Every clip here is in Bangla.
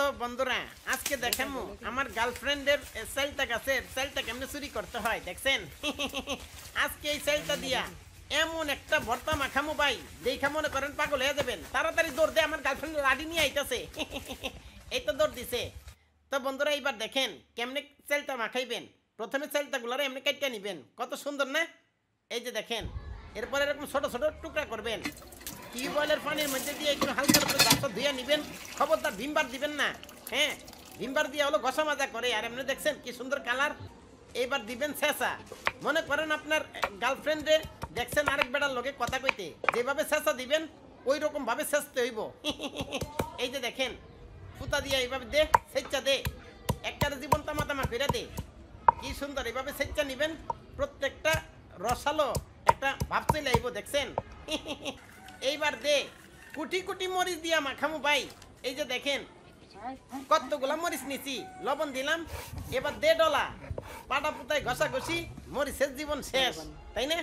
তো বন্ধুরা আজকে দেখামু আমার গার্লফ্রেন্ডের সেলটা কাছে সেলটা কেমনে চুরি করতে হয় দেখছেন আজকে এই সেলটা দিয়া এমন একটা ভর্তা মাখামো ভাই দেখা মনে করেন পাগল হয়ে যাবেন তাড়াতাড়ি দৌড় দে আমার গার্লফ্রেন্ড রাডি নিয়ে আইতাছে এই তো দৌড় দিছে তো বন্ধুরা এইবার দেখেন কেমনে সেলটা মাখাইবেন প্রথমে গুলারে এমনি কেটে নিবেন কত সুন্দর না এই যে দেখেন এরপর এরকম ছোট ছোট টুকরা করবেন টিউবওয়েলের পানির মধ্যে দিয়ে একটু হালকা করে গাছটা ধুয়ে নেবেন খবরদার ভিমবার দিবেন না হ্যাঁ ভিমবার দিয়ে হলো ঘষা মাজা করে আর এমনি দেখছেন কি সুন্দর কালার এবার দিবেন শেষা মনে করেন আপনার গার্লফ্রেন্ডে দেখছেন আরেক বেড়ার লোকে কথা কইতে যেভাবে শেষা দিবেন ওই রকমভাবে শেষতে হইব এই যে দেখেন ফুতা দিয়ে এইভাবে দে স্বেচ্ছা দে জীবন জীবনটা মাতামা ফিরে দে কি সুন্দর এইভাবে স্বেচ্ছা নিবেন প্রত্যেকটা রসালো একটা ভাবতেই লাগবো দেখছেন এইবার দে কুটি কুটি মরিচ দিয়া মাখামু ভাই এই যে দেখেন কতগুলা মরিচ নিছি লবণ দিলাম এবার দে ডলা পাটা পুতায় ঘষা ঘষি মরিচের জীবন শেষ তাই না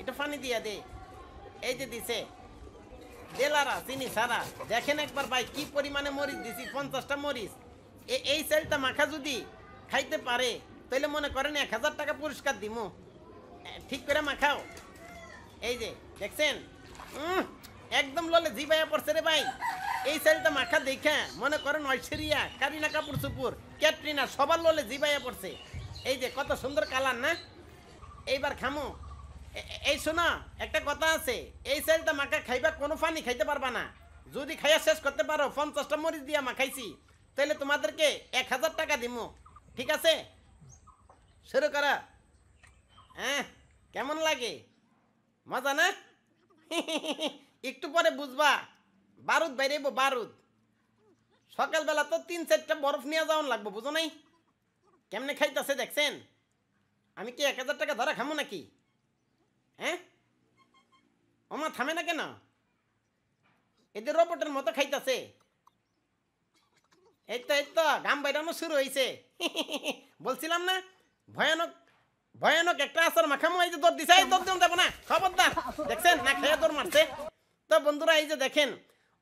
এটা পানি দিয়া দে এই যে দিছে দেলারা চিনি সারা দেখেন একবার ভাই কি পরিমাণে মরিচ দিছি পঞ্চাশটা মরিচ এই সেলটা মাখা যদি খাইতে পারে তাহলে মনে করেন এক হাজার টাকা পুরস্কার দিমু ঠিক করে মাখাও এই যে দেখছেন হুম একদম ললে জি ভাইয়া পড়ছে রে ভাই এই শাড়িটা মাখা দেখা মনে করেন ঐশ্বরিয়া কারিনা কাপুর সুপুর ক্যাটরিনা সবার ললে জি ভাইয়া পড়ছে এই যে কত সুন্দর কালার না এইবার খামো এই শোনো একটা কথা আছে এই শাড়িটা মাখা খাইবা কোনো ফানি খাইতে পারবা না যদি খাইয়া শেষ করতে পারো পঞ্চাশটা মরিচ দিয়ে মাখাইছি তাহলে তোমাদেরকে এক হাজার টাকা দিমো ঠিক আছে শুরু করা হ্যাঁ কেমন লাগে মজা না পরে বুঝবা বারুদ বাইরেব বারুদ সকালবেলা তো তিন চারটা বরফ নিয়ে যাওয়ান লাগবো বুঝো নাই কেমনে খাইতেছে দেখছেন আমি কি এক হাজার টাকা ধরা খামো নাকি হ্যাঁ ওমা থামে না কেন এদের রোবটের মতো খাইতেছে এই তো এই তো গাম বাইরানো শুরু হয়েছে বলছিলাম না ভয়ানক ভয়ানক একটা আসর মাখামো এই যে দর দিছে এই দর দিন যাবো না খবরদার দেখছেন না খেয়ে দর মারছে তো বন্ধুরা এই যে দেখেন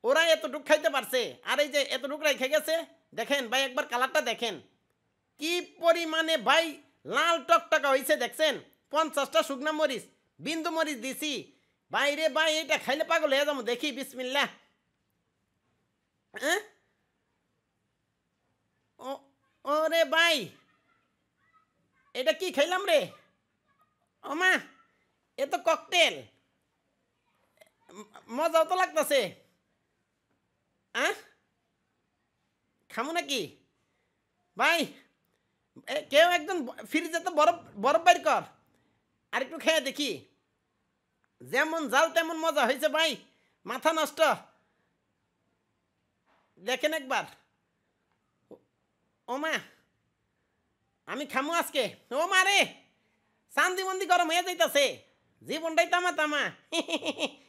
ওরা এতটুক খাইতে পারছে আর এই যে এতটুকরাই খেয়ে গেছে দেখেন ভাই একবার কালারটা দেখেন কি পরিমাণে ভাই লাল টকটকা হয়েছে দেখছেন পঞ্চাশটা শুকনা মরিচ বিন্দু মরিচ দিছি বাইরে ভাই এটা খাইলে পাগল হয়ে যাবো দেখি বিসমিল্লা হ্যাঁ? ও ওরে ভাই এটা কি খাইলাম রে মা এ তো ককটেল মজাও তো লাগতেছে আহ খামু নাকি ভাই কেউ একজন ফ্রিজে তো বরফ বরফ বাইর কর আর একটু খেয়ে দেখি যেমন জাল তেমন মজা হয়েছে ভাই মাথা নষ্ট দেখেন একবার ওমা আমি খামু আজকে ও মা রে চান্দি মন্দি গরম হয়ে যাইতাছে জীবনটাই তামা তামা